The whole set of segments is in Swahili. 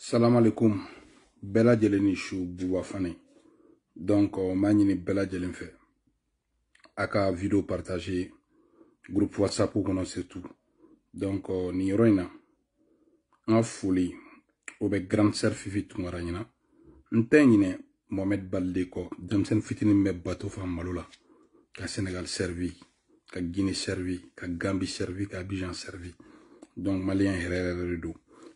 Salam alaikum. lajɛlen ni su bouwa fane donc manini b'a ɲini aka Aka vidéo video groupe whatsapp ou tout. donc niroina, euh, en ni roina. grand folie. grande mohamed Baldeko. kɔ fitini me bateau bato ka sénégal servi ka guinée servi ka Gambie servi ka Abidjan servi donc malien, yɛrɛ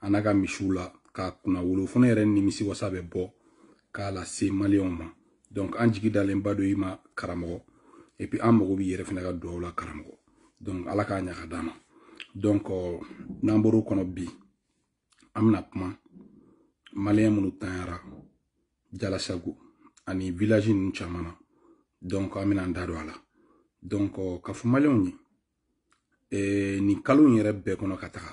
a n'a ka misiw la k'a kunna wolo fana yɛrɛ nimisi wasa bɛ bɔ k'a lase maliyɛnw ma donc an jigi dalenba do i ma karamɔgɔ et an mago b'i yɛrɛ fana ka duwawu la karamɔgɔ donc ala k'a ɲa ka ma donc n'an bɔr'o kɔnɔ bi an bɛna kuma maliyɛn minnu tanyara jalasago ani village ninnu caman na donc an bɛna an da don a la donc k'a fɔ maliyɛnw ye nin kalo yɛrɛ bɛɛ kɔnɔ ka taga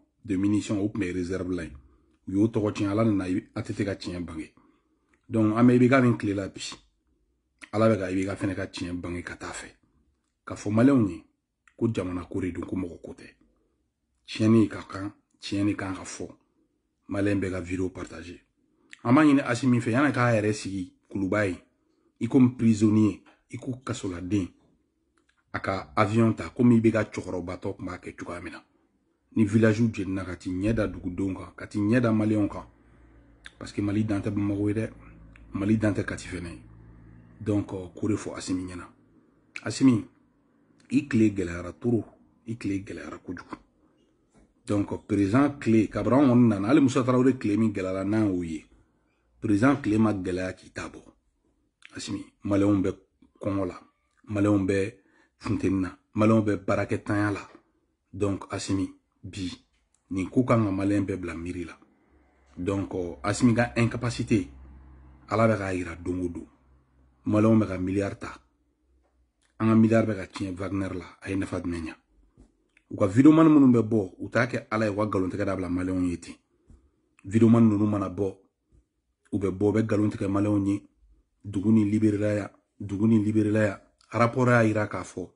de munitions o kun bɛ reserve la y'o tɔgɔ tiɲɛ ala nana a ka tiɲɛ bange donc an bɛ min tile la bi ala bɛ ka ibk ka tiɲɛ bange ka taa fɛ k'a fɔ maliyɛnw ye ko jamana ko de ko mɔgɔ ko tɛ ka kan tiɲɛni kan ka fɔ maliyɛn bɛɛ ka video partage an b'a ɲini asi yana k'a yɛrɛ sigi kuluba i prisonnier i ko kasoladen a ka avion ta komi i bɛ ka cɛkɔrɔbatɔ tun b'a ni villagew jenina ka t'i ɲɛ da dugudenw kan ka t'i parce que mali dan tɛ bamako mali dan kati fɛnɛ donc ko de asimi ɲɛna asimi i kile gɛlɛyara toro i kile donc euh, président kile kabiri an nana hali musa tarawele kile min gɛlɛyara n'an y'o ye président ma gɛlɛya k'i ta bɔ asimi maliyɛnw bɛ kɔngɔ la maliyɛnw bɛ funteni na maliyɛnw bɛ baarakɛtanya la donc asimi bi nin ko kan ka maliyɛn bɛɛ bila miiri la donc euh, asimi ka incapacité ala bɛ k'a yira don o don maliyɛnw bɛ ka miliyari ta an ka miliyari bɛ ka wagner la a ye nafa jumɛn u ka videomani minnu bɛ bɔ u t'a kɛ ala ye u ka galontigɛ dabila maliyɛnw ye ten videomani ninnu mana bɔ u bɛ bɔ u bɛ nkalon tigɛ maliyɛnw ni liberela yan dugu ni rapport y'a yira k'a fɔ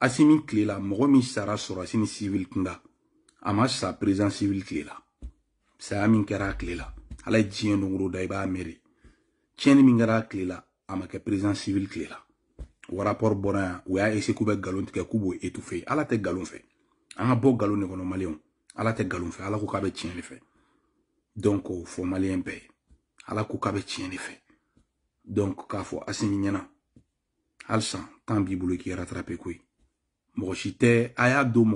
asimi tilela mɔgɔ min sara sɔrɔsi ni sivili kunda a ma sa président civil tilela saya min kɛra a tilela ala ye diɲɛ dongoro da i b'a mɛri tiɲɛni min kɛra a tilela a ma kɛ président civil tilela o rapport bɔra yan ese k'u galon tigɛ k'u b'o ala tɛ galon fɛ an ka galon de kɔnɔ maliyɛnw ala tɛ galon fɛ ala ko k'a bɛ tiɲɛ de donc k'o fɔ maliyɛn bɛɛ ala ko k'a bɛ tiɲɛ de donc k'a fɔ asimi ɲɛna halisa tan b'i k'i rattraper koyi mɔgɔ si tɛ a y'a don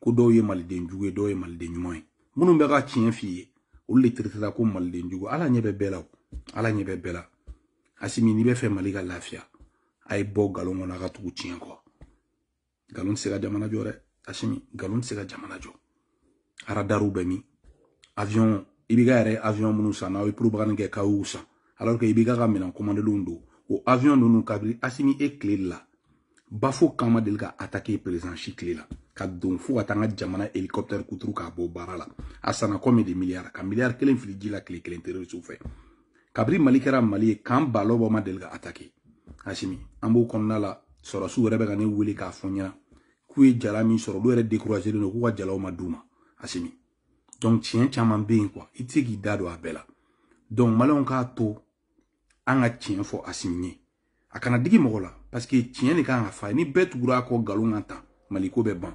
ko dɔw ye maliden jugu ye dɔw ye maliden ɲuman ye minnu bɛ ka tiɲɛ f'i ye olu de tiritira ko maliden jugu ala ɲɛ bɛ bɛɛ la ala ɲɛ bɛ bɛɛ la asimi n'i bɛ fɛ mali ka lafiya a ye bɔ galon kɔnɔ a ka tugu tiɲɛ kɔ galon tɛ se ka jamana jɔ dɛ asimi galon tɛ se ka jamana jɔ aradaru bɛ min avion i b'i ka yɛrɛ avion minnu san n'aw ye purubagani kɛ k'a y'u san alors que i b'i ka ka minɛn kɔmandelenw don o avion ninnu kabiri asimi e tile la bafo kan ma deli ka attaquer président si tile la ka don fo ka taa jamana helicoptère kuturu k'a bɔ baara la a sanna kɔmi de miliyari ka miliyari kelen fili ji la tile kelen terorisiw fɛ kabiri mali kɛra mali ye k'an ba lɔbɔ ma deli ka atake asimi an b'o kɔnɔna la sɔrɔsiw yɛrɛ bɛ ka ne wele k'a fɔ ɲɛna k'u ye jala min sɔrɔ olu yɛrɛ découragelen don k'u ka jalaw ma d'u ma asimi donc tiɲɛ caman bɛ yen kuwa i tɛ se k'i da don a bɛɛ la donc maliyɛnw k'a to an ka tiɲɛ fɔ asimi ye a kana digi mɔgɔ la parce que tiɲɛ de kan ka fa ni bɛɛ tugura a kɔ nkalon kan tan maliko bɛ ban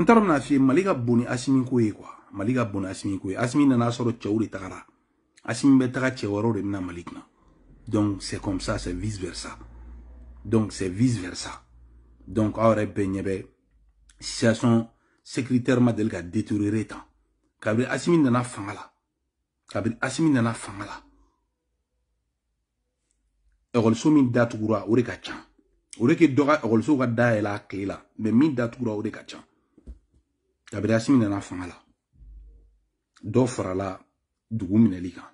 ntara tara bena fiye mali ka boni asimi ko ye kuwa mali boni asimi ko asimi nana sɔrɔ cɛw tagara asimi bɛ taga de bena mali donc c'est comme ça c'est vice versa donc c'est vice versa donc aw yɛrɛ situation secrétaire ma deli ka détérioré tan asimi nana fanga la kabiri asimi nana fanga la ekɔliso min datugura o ka can o ke dɔgɔ ekɔlisow ka dayɛlɛ a kile la min datugura o ka can abirasimi nana fanga la dɔ farala dugu minɛli kan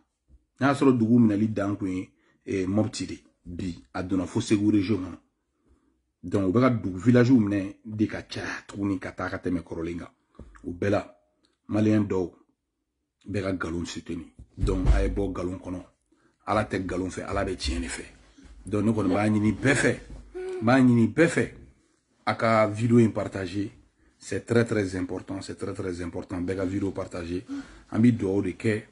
n'a sɔrɔ dugu minɛli dan kun ye eh, ee, mɔpti de bi a donna fo segu region kɔnɔ donc u bɛ ka dugu villagew minɛ de ka caya tuguni ka taa ka tɛmɛ kɔrɔlen kan o bɛɛ la maliyɛn dɔw bɛ ka galon suteni donc a ye bɔ galon kɔnɔ ala tɛ galon fɛ ala bɛ tiɲɛ de fɛ donc ne kɔni b'a ɲini bɛɛ fɛ b'a ɲini bɛɛ fɛ a ka video in partager C'est très très important, c'est très très important. Be vidéo partagée. partager an de kɛ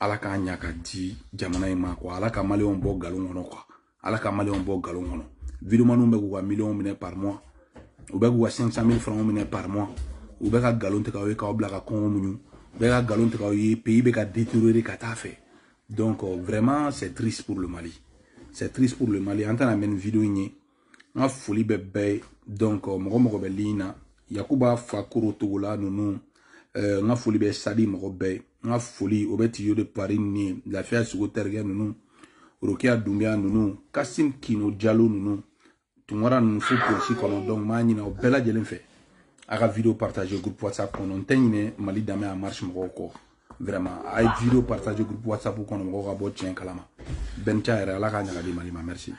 ala k'a ɲa ka di jamana in e ma quoi ala ka maliyɛnw bɔ galon kɔnɔ quoi ala ka maliyɛnw bɔ galon kɔnɔ videomanw bɛ k'u ka par mois Ou bɛ k'u cinq 500 000 francs par mois Ou bega galon te aw ye k'aw ka kɔngɔ muɲu u galon te aw pays bega ka de ka donc euh, vraiment c'est triste pour le Mali c'est triste pour le Mali En amène mɛn nin video folie bebe. donc mɔgɔ euh, mɔgɔ yakuba fakoro togola ninnu euh ka folie bɛ sadi mɔgɔ folie de Paris ni l'affaire sogo terikɛ ninnu rokiya dunbiya kasim kino jalo ninnu tunkara ninnu faut polisi kɔnɔ dɔnku m'a mani o bɛɛ lajɛlen fɛ a ka vidéo partage groupe whatsapp pour on tɛ ɲinɛ mali dame a marche Morocco vraiment a vidéo video groupe whatsapp pour qu'on ka bɔ tiɲɛ kalama bɛn ca ala k'a di mali ma merci